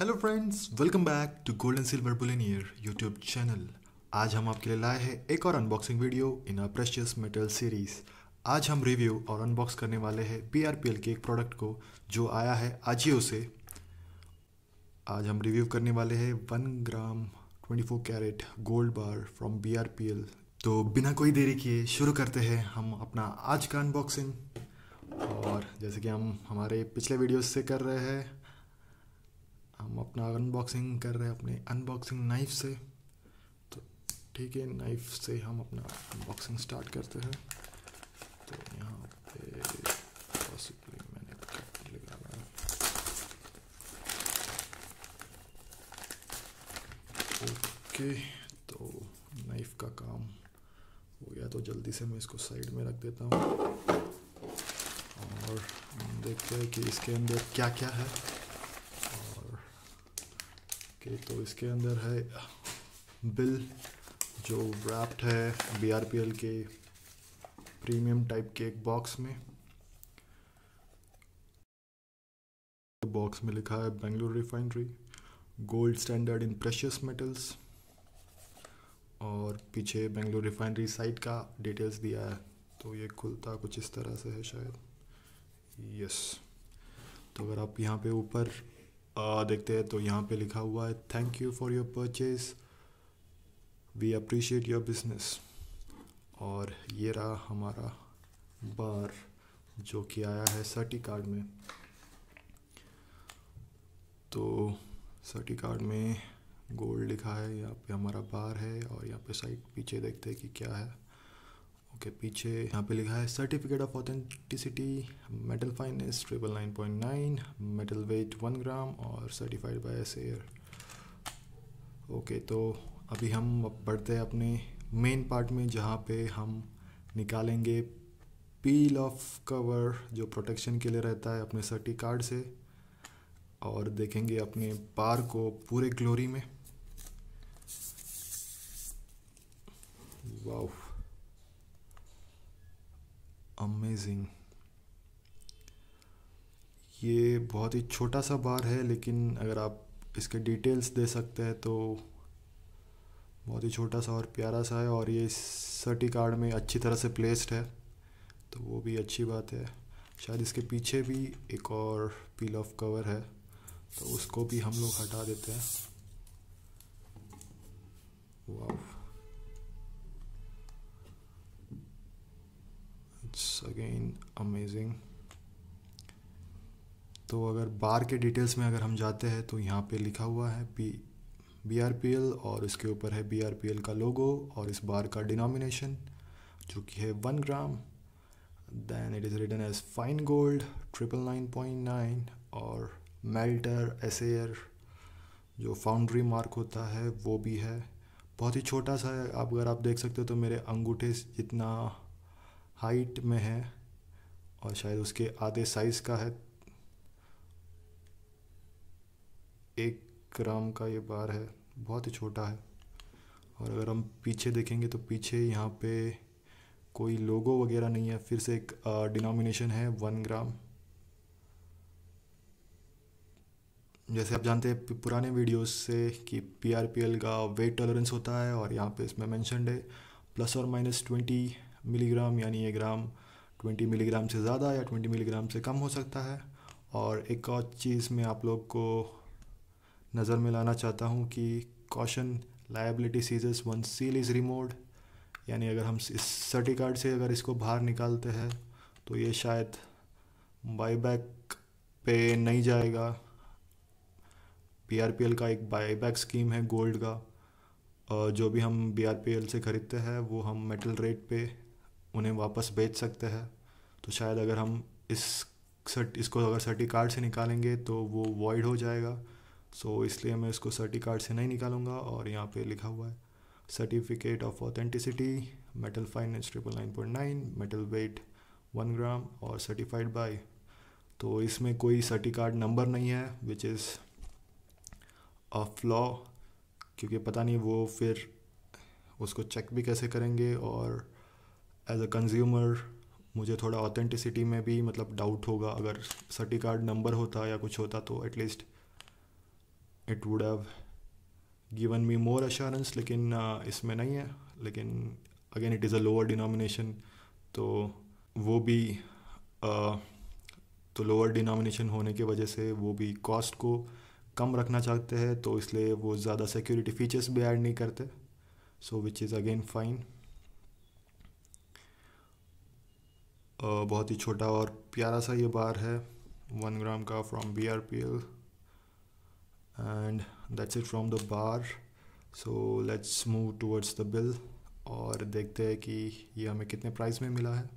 Hello friends welcome back to gold and silver bullionaire YouTube channel आज हम आपके लिए लाए हैं एक और unboxing video in a precious metal series आज हम रिव्यू और अनबॉक्स करने वाले हैं बी के एक प्रोडक्ट को जो आया है आजियो से आज हम रिव्यू करने वाले हैं one gram four carat gold bar from B तो बिना कोई देरी किए शुरू करते हैं हम अपना आज का अनबॉक्सिंग और जैसे कि हम हमारे पिछले वीडियो से कर रहे हैं हम अपना अनबॉक्सिंग कर रहे हैं अपने अनबॉक्सिंग नाइफ से तो ठीक है नाइफ से हम अपना अनबॉक्सिंग स्टार्ट करते हैं तो यहाँ पे पॉसिबली मैंने ओके तो नाइफ का काम हो गया तो जल्दी से मैं इसको साइड में रख देता हूँ और देखते हैं कि इसके अंदर क्या क्या है ओके तो इसके अंदर है बिल जो रैप्ड है बी के प्रीमियम टाइप के एक बॉक्स में बॉक्स में लिखा है Bengaluru refinery gold standard in precious metals और पीछे बेंगलुरु रिफाइनरी साइट का डिटेल्स दिया है तो ये खुलता कुछ इस तरह से है शायद यस तो अगर आप यहाँ पे ऊपर देखते हैं तो यहाँ पे लिखा हुआ है thank you for your purchase we appreciate your business और ये रहा हमारा बार जो कि आया है सर्टी कार्ड में तो सर्टी कार्ड में गोल्ड लिखा है यहाँ पे हमारा बार है और यहाँ पे साइड पीछे देखते हैं कि क्या है ओके पीछे यहाँ पे लिखा है certificate of authenticity metal fineness triple nine point nine metal weight one gram और सर्टिफाइड बाय एयर ओके तो अभी हम पढ़ते हैं अपने मेन पार्ट में जहाँ पे हम निकालेंगे पील ऑफ कवर जो प्रोटेक्शन के लिए रहता है अपने सर्टी कार्ड से और देखेंगे अपने पार को पूरे ग्लोरी में वाह अमेजिंग ये बहुत ही छोटा सा बार है लेकिन अगर आप इसके डिटेल्स दे सकते हैं तो बहुत ही छोटा सा और प्यारा सा है और ये सर्टी कार्ड में अच्छी तरह से प्लेस्ड है तो वो भी अच्छी बात है शायद इसके पीछे भी एक और पील ऑफ कवर है तो उसको भी हम लोग हटा देते हैं वाह अगेन अमेजिंग तो अगर बार के डिटेल्स में अगर हम जाते हैं तो यहाँ पे लिखा हुआ है P B R P L और इसके ऊपर है बी आर पी एल का लोगो और इस बार का डिनोमिनेशन जो कि है one gram then it is written as fine gold triple nine point nine और मेल्टर एयर जो फाउंड्री मार्क होता है वो भी है बहुत ही छोटा सा है आप अगर आप देख सकते हो तो मेरे अंगूठे जितना हाइट में है और शायद उसके आधे साइज़ का है एक ग्राम का ये बार है बहुत ही छोटा है और अगर हम पीछे देखेंगे तो पीछे यहाँ पे कोई लोगो वगैरह नहीं है फिर से एक डिनोमिनेशन है वन ग्राम जैसे आप जानते हैं पुराने वीडियोस से कि पी का वेट टॉलरेंस होता है और यहाँ पे इसमें मैंशनड है प्लस और माइनस ट्वेंटी मिलीग्राम यानी ये ग्राम 20 मिलीग्राम से ज़्यादा या 20 मिलीग्राम से कम हो सकता है और एक और चीज़ मैं आप लोग को नज़र में लाना चाहता हूँ कि caution liability ceases when seal is removed यानी अगर हम इस सर्टी कार्ड से अगर इसको बाहर निकालते हैं तो ये शायद बाईबैक पे नहीं जाएगा बी का एक बाईबैक स्कीम है गोल्ड का जो भी हम बी से ख़रीदते हैं वो हम मेटल रेट पे उन्हें वापस बेच सकते हैं तो शायद अगर हम इस सर्ट इसको अगर सर्टी कार्ड से निकालेंगे तो वो वॉइड हो जाएगा सो so, इसलिए मैं इसको सर्टी कार्ड से नहीं निकालूंगा और यहाँ पे लिखा हुआ है certificate of authenticity metal fineness triple nine point nine metal weight one gram और सर्टिफाइड बाय तो इसमें कोई सर्टी कार्ड नंबर नहीं है विच इज़ अ फ्लॉ क्योंकि पता नहीं वो फिर उसको चेक भी कैसे करेंगे और एज अ कंज्यूमर मुझे थोड़ा ऑथेंटिसिटी में भी मतलब डाउट होगा अगर सर्टी कार्ड नंबर होता या कुछ होता तो at least it would have given me more assurance लेकिन इसमें नहीं है लेकिन again it is a lower denomination तो वो भी तो लोअर डिनोमिनेशन होने की वजह से वो भी कॉस्ट को कम रखना चाहते हैं तो इसलिए वो ज़्यादा सिक्योरिटी फीचर्स भी ऐड नहीं करते so which is again fine बहुत ही छोटा और प्यारा सा ये बार है वन ग्राम का from B R P L and that's it from the bar so let's move towards the bill और देखते हैं कि ये हमें कितने प्राइस में मिला है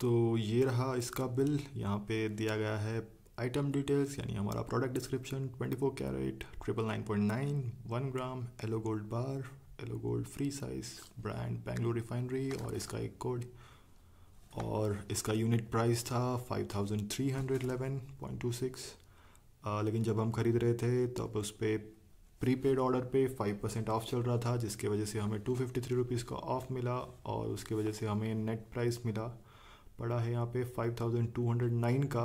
तो ये रहा इसका बिल यहाँ पे दिया गया है आइटम डिटेल्स यानी हमारा product description twenty four carat triple nine point nine one gram yellow gold bar yellow gold free size brand Bengaluru refinery और इसका एक कोड और इसका यूनिट प्राइस था five thousand three hundred eleven point two six लेकिन जब हम ख़रीद रहे थे तब उस पर प्रीपेड ऑर्डर पे फाइव परसेंट ऑफ चल रहा था जिसके वजह से हमें टू फिफ्टी थ्री रुपीज़ का ऑफ मिला और उसके वजह से हमें नेट प्राइस मिला पड़ा है यहाँ पे five thousand two hundred nine का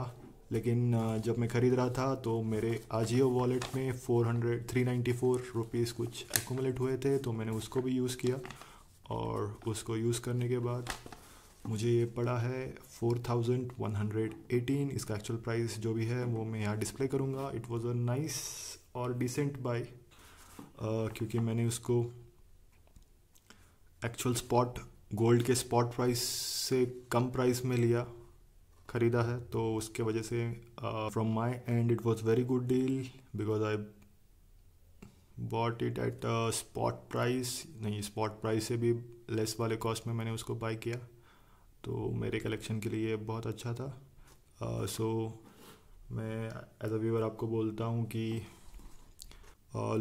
लेकिन जब मैं ख़रीद रहा था तो मेरे आजियो वॉलेट में four hundred three ninety four rupees कुछ एकोमलेट हुए थे तो मैंने उसको भी यूज़ किया और उसको यूज़ करने के बाद मुझे ये पड़ा है four thousand one hundred eighteen इसका एक्चुअल प्राइस जो भी है वो मैं यहाँ डिस्प्ले करूँगा इट वॉज़ अ नाइस और डिसेंट बाई क्योंकि मैंने उसको एक्चुअल स्पॉट गोल्ड के स्पॉट प्राइस से कम प्राइस में लिया ख़रीदा है तो उसके वजह से from my and it was very good deal because I bought it at spot price नहीं स्पॉट प्राइस से भी लेस वाले कॉस्ट में मैंने उसको बाई किया तो मेरे कलेक्शन के लिए बहुत अच्छा था सो uh, so, मैं एज अ व्यूअर आपको बोलता हूँ कि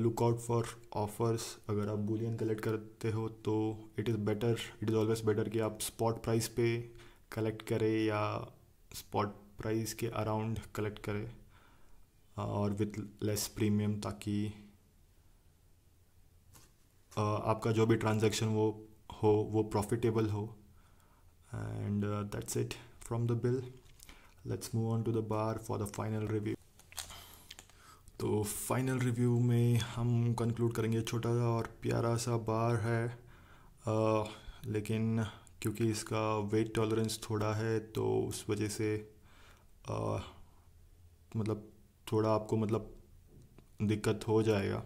लुक आउट फॉर ऑफर्स अगर आप बुलियन कलेक्ट करते हो तो it is better it is always better कि आप स्पॉट प्राइस पे कलेक्ट करें या स्पॉट प्राइस के अराउंड कलेक्ट करें और विथ लेस प्रीमियम ताकि आपका जो भी ट्रांजैक्शन वो हो वो प्रॉफिटेबल हो and that's it from the bill let's move on to the final review द फाइनल रिव्यू तो फाइनल रिव्यू में हम कंक्लूड करेंगे छोटा सा और प्यारा सा बार है आ, लेकिन क्योंकि इसका वेट टॉलरेंस थोड़ा है तो उस वजह से आ, मतलब थोड़ा आपको मतलब दिक्कत हो जाएगा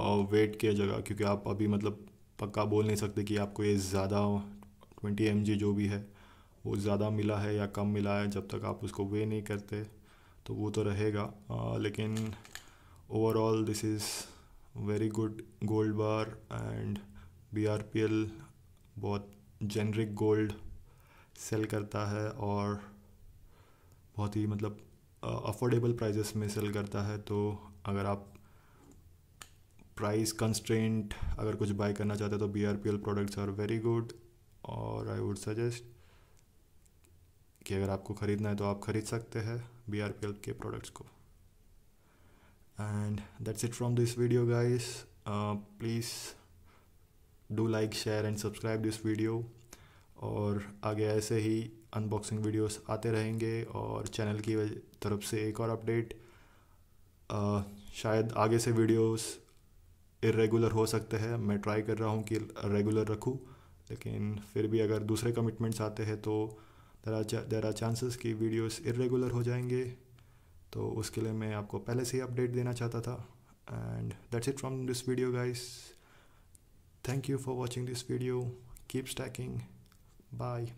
और वेट की जगह क्योंकि आप अभी मतलब पक्का बोल नहीं सकते कि आपको ये ज़्यादा ट्वेंटी एम जो भी है वो ज़्यादा मिला है या कम मिला है जब तक आप उसको वे नहीं करते तो वो तो रहेगा आ, लेकिन overall this is very good gold bar and B R P L बहुत जेनरिक गोल्ड सेल करता है और बहुत ही मतलब अफोर्डेबल प्राइजेस में सेल करता है तो अगर आप प्राइस कंस्ट्रेंट अगर कुछ बाय करना चाहते हैं तो B R P L products are very good और आई वुड सजेस्ट कि अगर आपको ख़रीदना है तो आप ख़रीद सकते हैं बी आर पी एल के प्रोडक्ट्स को and that's it from this video guys please do like share and subscribe this video और आगे ऐसे ही अनबॉक्सिंग वीडियोस आते रहेंगे और चैनल की तरफ से एक और अपडेट शायद आगे से वीडियोस इरेगुलर हो सकते हैं मैं ट्राई कर रहा हूँ कि रेगुलर रखूँ लेकिन फिर भी अगर दूसरे कमिटमेंट्स आते हैं तो देर आर चांसेस कि वीडियोस इरेगुलर हो जाएंगे तो उसके लिए मैं आपको पहले से ही अपडेट देना चाहता था and that's it from this video guys Thank you for watching this video. Keep stacking. Bye.